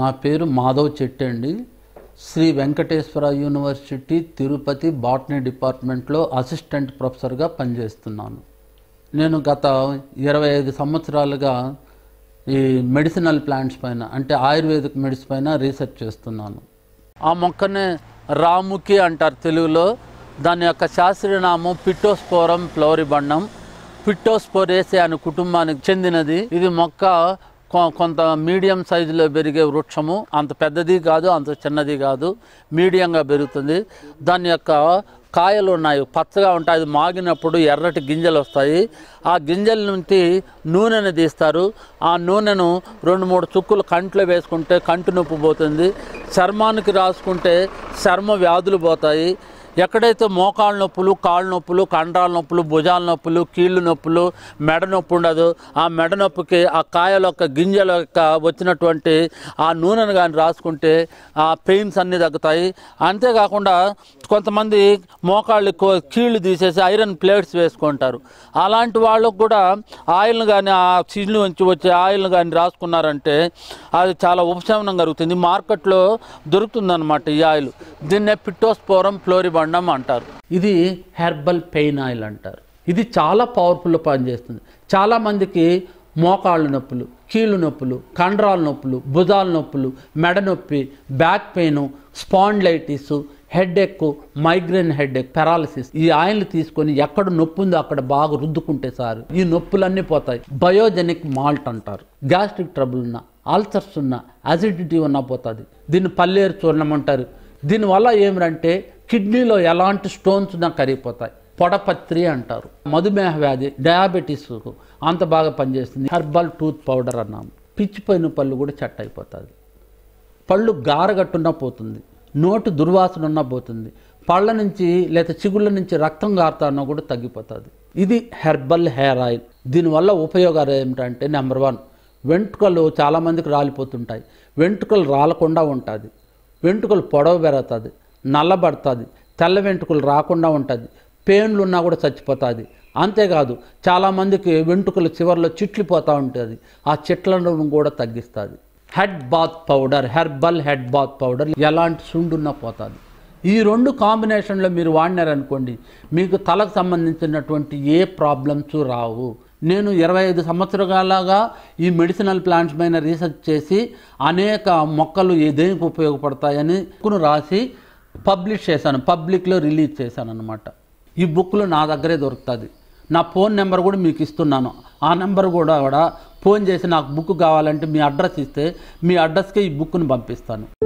నా పేరు మాధవ్ చెట్టి అండి శ్రీ వెంకటేశ్వర యూనివర్సిటీ తిరుపతి బాటనీ డిపార్ట్మెంట్లో అసిస్టెంట్ ప్రొఫెసర్గా పనిచేస్తున్నాను నేను గత ఇరవై ఐదు సంవత్సరాలుగా ఈ మెడిసినల్ ప్లాంట్స్ పైన అంటే ఆయుర్వేదిక్ మెడిసిన్ పైన రీసెర్చ్ చేస్తున్నాను ఆ మొక్కనే రాముఖి అంటారు తెలుగులో దాని యొక్క శాస్త్రీయనామం పిట్టోస్పోరం ఫ్లోరిబండం పిట్టోస్పోరేసే అనే కుటుంబానికి చెందినది ఇది మొక్క కొంత మీడియం సైజులో పెరిగే వృక్షము అంత పెద్దది కాదు అంత చిన్నది కాదు మీడియంగా పెరుగుతుంది దాని యొక్క కాయలు ఉన్నాయి పచ్చగా ఉంటాయి అది మాగినప్పుడు ఎర్రటి గింజలు వస్తాయి ఆ గింజల నుంచి నూనెను తీస్తారు ఆ నూనెను రెండు మూడు చుక్కులు కంట్లో వేసుకుంటే కంటి నొప్పి పోతుంది చర్మానికి రాసుకుంటే చర్మ వ్యాధులు పోతాయి ఎక్కడైతే మోకాళ్ళ నొప్పులు కాళ్ళ నొప్పులు కండరాల నొప్పులు భుజాల నొప్పులు కీళ్ళు నొప్పులు మెడ నొప్పి ఉండదు ఆ మెడ నొప్పికి ఆ కాయల యొక్క గింజల యొక్క వచ్చినటువంటి ఆ నూనెను కానీ రాసుకుంటే ఆ పెయిన్స్ అన్నీ తగ్గుతాయి అంతేకాకుండా కొంతమంది మోకాళ్ళు కీళ్ళు తీసేసి ఐరన్ ప్లేట్స్ వేసుకుంటారు అలాంటి వాళ్ళకు కూడా ఆయిల్ని కానీ ఆ సీళ్ళు నుంచి వచ్చే ఆయిల్ని కానీ రాసుకున్నారంటే అది చాలా ఉపశమనం కలుగుతుంది మార్కెట్లో అనమాట ఈ ఆయిల్ దీన్నే పిట్టోస్పోరం ఫ్లోరిబా దండం అంటారు ఇది హెర్బల్ పెయిన్ ఆయిల్ అంటారు ఇది చాలా పవర్ఫుల్ పనిచేస్తుంది చాలామందికి మోకాళ్ళ నొప్పులు కీళ్ళు నొప్పులు కండరాల నొప్పులు భుజాల నొప్పులు మెడ నొప్పి back pain spondylitis headache migraine headache paralysis ఈ ఆయిల్ తీసుకొని ఎక్కడ నొప్పి ఉందో అక్కడ బాగా రుద్దుకుంటే సారు ఈ నొప్పులన్నీ పోతాయి బయోజెనిక్ మాల్ట్ అంటారు గ్యాస్ట్రిక్ ట్రబుల్ ఉన్న ఆల్సర్స్ ఉన్న అసిడిటీ ఉన్నా పోతుంది దీన్ని పల్లేరు చూర్ణం అంటారు దీనివల్ల ఏమిటంటే కిడ్నీలో ఎలాంటి స్టోన్స్ నాకు కరిగిపోతాయి పొడపత్రి అంటారు మధుమేహ వ్యాధి డయాబెటీస్ అంత బాగా పనిచేస్తుంది హెర్బల్ టూత్ పౌడర్ అన్నాము పిచ్చిపోయిన పళ్ళు కూడా చెట్ అయిపోతుంది పళ్ళు గారగట్టున్నా పోతుంది నోటు దుర్వాసన ఉన్నా పోతుంది పళ్ళ నుంచి లేదా చిగుళ్ళ నుంచి రక్తం గారుతానో కూడా తగ్గిపోతుంది ఇది హెర్బల్ హెయిర్ ఆయిల్ దీనివల్ల ఉపయోగాలు ఏమిటంటే నెంబర్ వన్ వెంట్రుకలు చాలామందికి రాలిపోతుంటాయి వెంట్రుకలు రాలకుండా ఉంటుంది వెంట్రుకలు పొడవ పెరుగుతుంది నల్లబడుతుంది తెల్ల వెంట్రుకలు రాకుండా ఉంటుంది పెయిన్లు ఉన్నా కూడా చచ్చిపోతుంది అంతేకాదు చాలామందికి వెంట్రుకలు చివరిలో చిట్లిపోతూ ఉంటుంది ఆ చిట్లను కూడా తగ్గిస్తుంది head bath powder herbal head bath powder ఎలాంటి సుండున్నా పోతుంది ఈ రెండు కాంబినేషన్లో మీరు వాడినారనుకోండి మీకు తలకు సంబంధించినటువంటి ఏ ప్రాబ్లమ్స్ రావు నేను ఇరవై ఐదు సంవత్సరాలగా ఈ మెడిసినల్ ప్లాంట్స్ పైన రీసెర్చ్ చేసి అనేక మొక్కలు దేనికి ఉపయోగపడతాయని రాసి పబ్లిష్ చేశాను పబ్లిక్లో రిలీజ్ చేశాను అనమాట ఈ బుక్లో నా దగ్గరే దొరుకుతుంది నా ఫోన్ నెంబర్ కూడా మీకు ఇస్తున్నాను ఆ నెంబర్ కూడా కూడా ఫోన్ చేసి నాకు బుక్ కావాలంటే మీ అడ్రస్ ఇస్తే మీ అడ్రస్కే ఈ బుక్ను పంపిస్తాను